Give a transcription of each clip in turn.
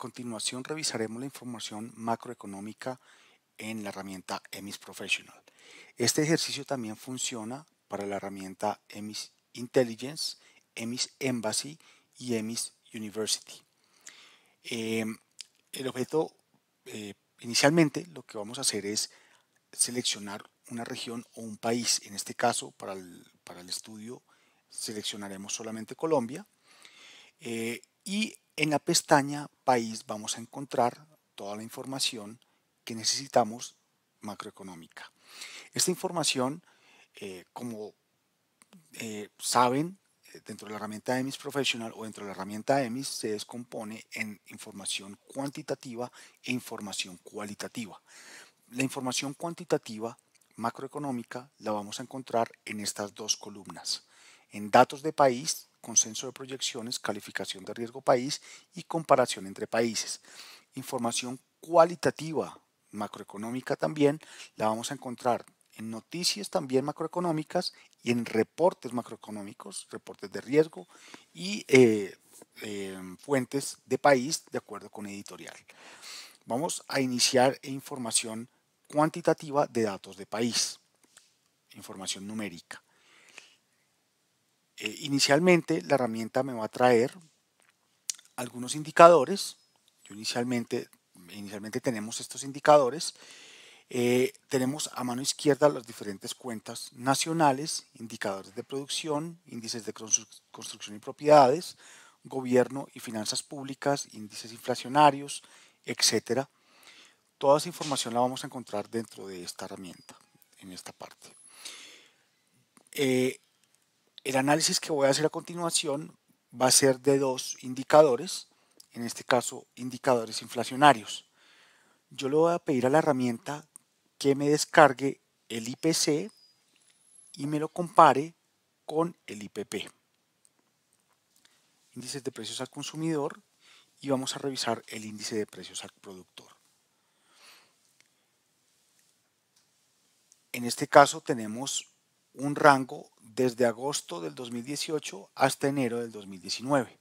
continuación revisaremos la información macroeconómica en la herramienta EMIS Professional. Este ejercicio también funciona para la herramienta EMIS Intelligence, EMIS Embassy y EMIS University. Eh, el objeto, eh, inicialmente lo que vamos a hacer es seleccionar una región o un país. En este caso, para el, estudio, seleccionaremos solamente Colombia. Eh, y en la pestaña País vamos a encontrar toda la información que necesitamos macroeconómica. Esta información, eh, como eh, saben, eh, dentro de la herramienta EMIS Professional o dentro de la herramienta EMIS se descompone en información cuantitativa e información cualitativa. La información cuantitativa macroeconómica la vamos a encontrar en estas dos columnas, en datos de país consenso de proyecciones, calificación de riesgo país y comparación entre países. Información cualitativa macroeconómica también la vamos a encontrar en noticias también macroeconómicas y en reportes macroeconómicos, reportes de riesgo y eh, em, fuentes de país de acuerdo con editorial. Vamos a iniciar información cuantitativa de datos de país, información numérica. Eh, inicialmente la herramienta me va a traer algunos indicadores. Yo inicialmente, inicialmente tenemos estos indicadores. Eh, tenemos a mano izquierda las diferentes cuentas nacionales, indicadores de producción, índices de construcción y propiedades, gobierno y finanzas públicas, índices inflacionarios, etc. Toda esa información la vamos a encontrar dentro de esta herramienta, en esta parte. Eh, el análisis que voy a hacer a continuación va a ser de dos indicadores, en este caso indicadores inflacionarios. Yo le voy a pedir a la herramienta que me descargue el IPC y me lo compare con el IPP. Índices de precios al consumidor y vamos a revisar el índice de precios al productor. En este caso tenemos un rango desde agosto del 2018 hasta enero del 2019.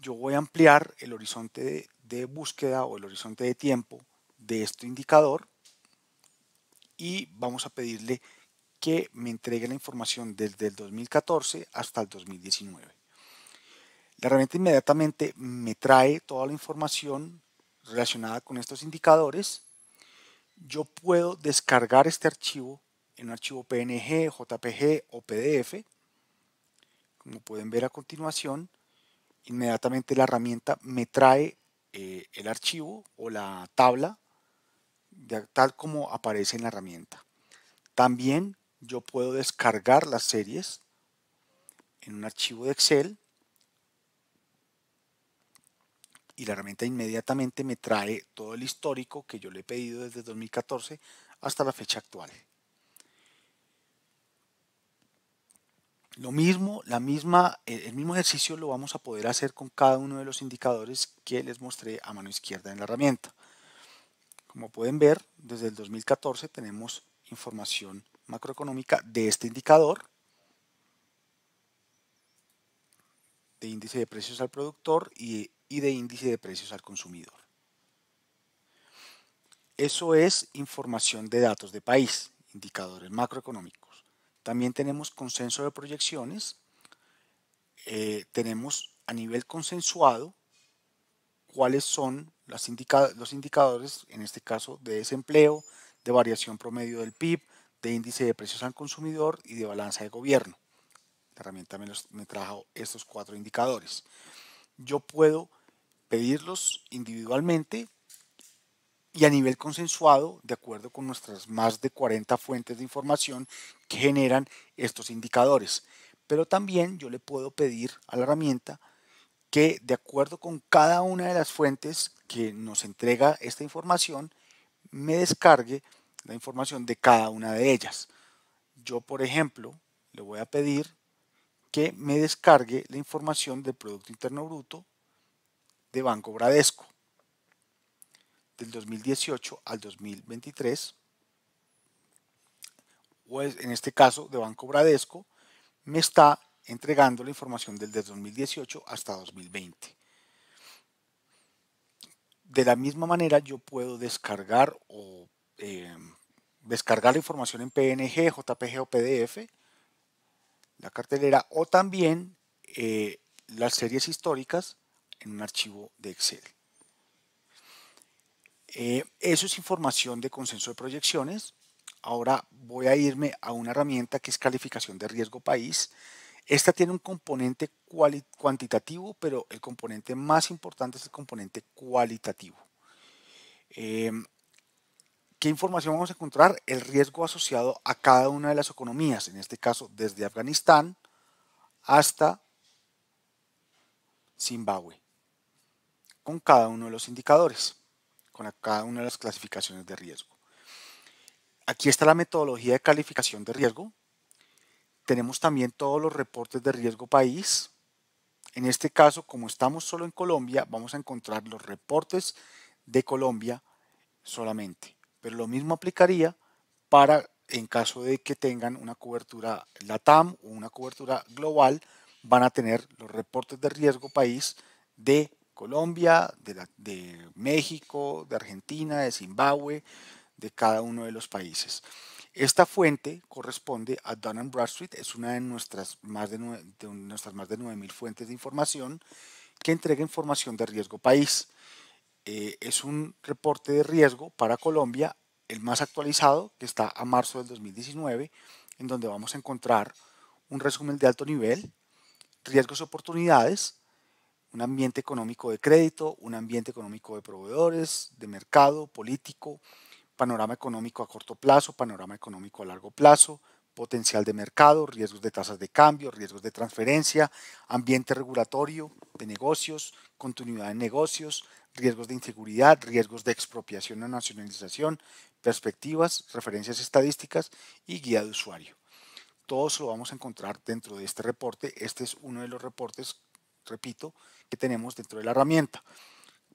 Yo voy a ampliar el horizonte de, búsqueda o el horizonte de tiempo de este indicador y vamos a pedirle que me entregue la información desde el 2014 hasta el 2019. La herramienta inmediatamente me trae toda la información relacionada con estos indicadores. Yo puedo descargar este archivo en un archivo PNG, JPG o PDF. Como pueden ver a continuación, inmediatamente la herramienta me trae eh, el archivo o la tabla tal como aparece en la herramienta. También yo puedo descargar las series en un archivo de Excel y la herramienta inmediatamente me trae todo el histórico que yo le he pedido desde 2014 hasta la fecha actual. Lo mismo, la misma, eh, el mismo ejercicio lo vamos a poder hacer con cada uno de los indicadores que les mostré a mano izquierda en la herramienta. Como pueden ver, desde el 2014 tenemos información macroeconómica de este indicador, de índice de precios al productor y, de índice de precios al consumidor. Eso es información de datos de país, indicadores macroeconómicos. También tenemos consenso de proyecciones. Eh, tenemos a nivel consensuado cuáles son los indicadores, en este caso, de desempleo, de variación promedio del PIB, de índice de precios al consumidor y de balanza de gobierno. La herramienta me, me trajo estos cuatro indicadores. Yo puedo pedirlos individualmente y a nivel consensuado, de acuerdo con nuestras más de 40 fuentes de información que generan estos indicadores. Pero también yo le puedo pedir a la herramienta que de acuerdo con cada una de las fuentes que nos entrega esta información, me descargue la información de cada una de ellas. Yo, por ejemplo, le voy a pedir que me descargue la información del Producto Interno Bruto de Banco Bradesco del 2018 al 2023, o en este caso de Banco Bradesco, me está entregando la información desde 2018 hasta 2020. De la misma manera yo puedo descargar o em, descargar la información en PNG, JPG o PDF, la cartelera o también eh, las series históricas en un archivo de Excel. Eh, eso es información de consenso de proyecciones. Ahora voy a irme a una herramienta que es calificación de riesgo país. Esta tiene un componente cuantitativo, pero el componente más importante es el componente cualitativo. Eh, ¿Qué información vamos a encontrar? El riesgo asociado a cada una de las economías, en este caso desde Afganistán hasta Zimbabue, con cada uno de los indicadores con cada una de las clasificaciones de riesgo. Aquí está la metodología de calificación de riesgo. Tenemos también todos los reportes de riesgo país. En este caso, como estamos solo en Colombia, vamos a encontrar los reportes de Colombia solamente. Pero lo mismo aplicaría para en caso de que tengan una cobertura LATAM o una cobertura global, van a tener los reportes de riesgo país de Colombia, de, México, de Argentina, de Zimbabue, de cada uno de los países. Esta fuente corresponde a Dun Bradstreet, es una de nuestras más de, nuestras más de 9.000 fuentes de información que entrega información de riesgo país. Eh, es un reporte de riesgo para Colombia, el más actualizado, que está a marzo del 2019, en donde vamos a encontrar un resumen de alto nivel, riesgos y oportunidades, un ambiente económico de crédito, un ambiente económico de proveedores, de mercado, político, panorama económico a corto plazo, panorama económico a largo plazo, potencial de mercado, riesgos de tasas de cambio, riesgos de transferencia, ambiente regulatorio de negocios, continuidad de negocios, riesgos de inseguridad, riesgos de expropiación o nacionalización, perspectivas, referencias estadísticas y guía de usuario. Todos lo vamos a encontrar dentro de este reporte. Este es uno de los reportes repito, que tenemos dentro de la herramienta.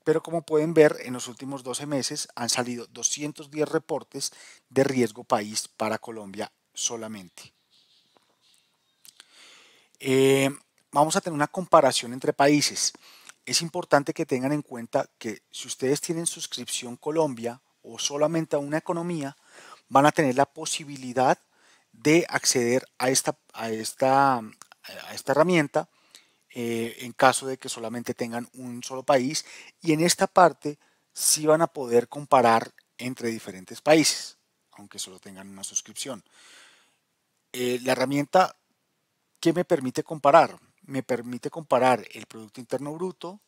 Pero como pueden ver, en los últimos 12 meses han salido 210 reportes de riesgo país para Colombia solamente. Eh, vamos a tener una comparación entre países. Es importante que tengan en cuenta que si ustedes tienen suscripción Colombia o solamente a una economía, van a tener la posibilidad de acceder a esta, a esta, a esta herramienta eh, en caso de que solamente tengan un solo país. Y en esta parte sí van a poder comparar entre diferentes países, aunque solo tengan una suscripción. Eh, la herramienta que me permite comparar, me permite comparar el Producto Interno Bruto,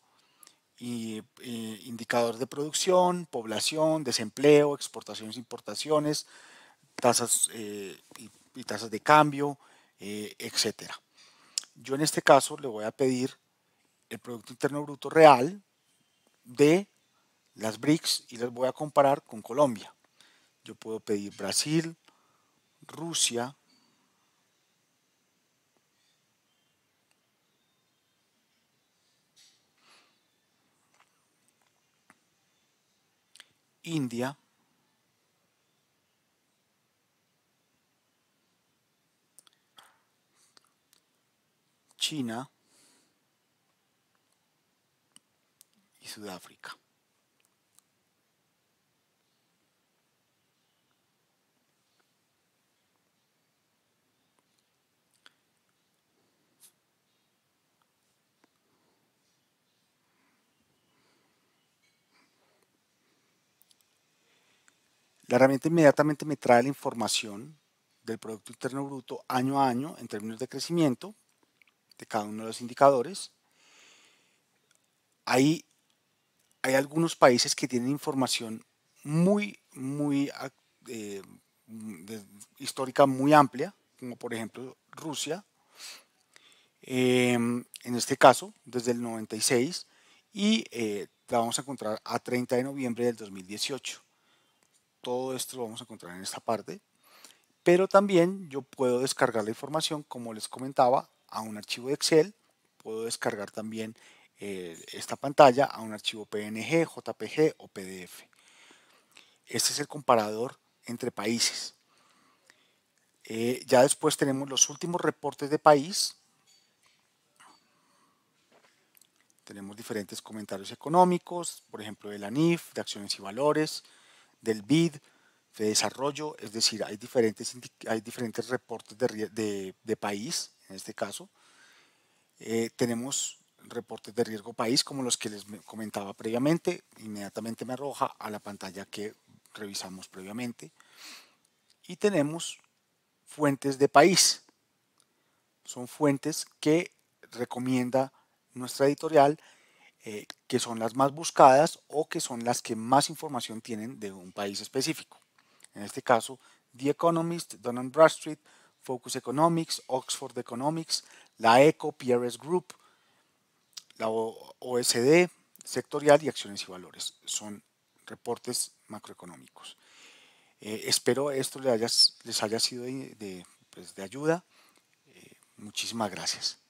y, eh, indicador de producción, población, desempleo, exportaciones, importaciones, tasas y, tasas de cambio, etcétera. Yo en este caso le voy a pedir el Producto Interno Bruto real de las BRICS y las voy a comparar con Colombia. Yo puedo pedir Brasil, Rusia, India, China y Sudáfrica. La herramienta inmediatamente me trae la información del Producto Interno Bruto año a año en términos de crecimiento, de cada uno de los indicadores. Hay, hay algunos países que tienen información muy, muy eh, mm, histórica muy amplia, como por ejemplo Rusia, em, en este caso desde el 96, y eh, la vamos a encontrar a 30 de noviembre del 2018. Todo esto lo vamos a encontrar en esta parte, pero también yo puedo descargar la información, como les comentaba, a un archivo de Excel, puedo descargar también eh, esta pantalla a un archivo PNG, JPG o PDF. Este es el comparador entre países. Eh, ya después tenemos los últimos reportes de país. Tenemos diferentes comentarios económicos, por ejemplo, de la NIF, de acciones y valores, del BID, de desarrollo, es decir, hay diferentes, hay diferentes reportes de, de país en este caso. Eh, tenemos reportes de riesgo país como los que les comentaba previamente. Inmediatamente me arroja a la pantalla que revisamos previamente. Y tenemos fuentes de país. Son fuentes que recomienda nuestra editorial, eh, que son las más buscadas o que son las que más información tienen de un país específico. En este caso, The Economist, Dun Bradstreet, Focus Economics, Oxford Economics, la ECO, PRS Group, la OSD, sectorial y acciones y valores. Son reportes macroeconómicos. Eh, espero esto les haya, les haya sido de, pues, ayuda. Eh, muchísimas gracias.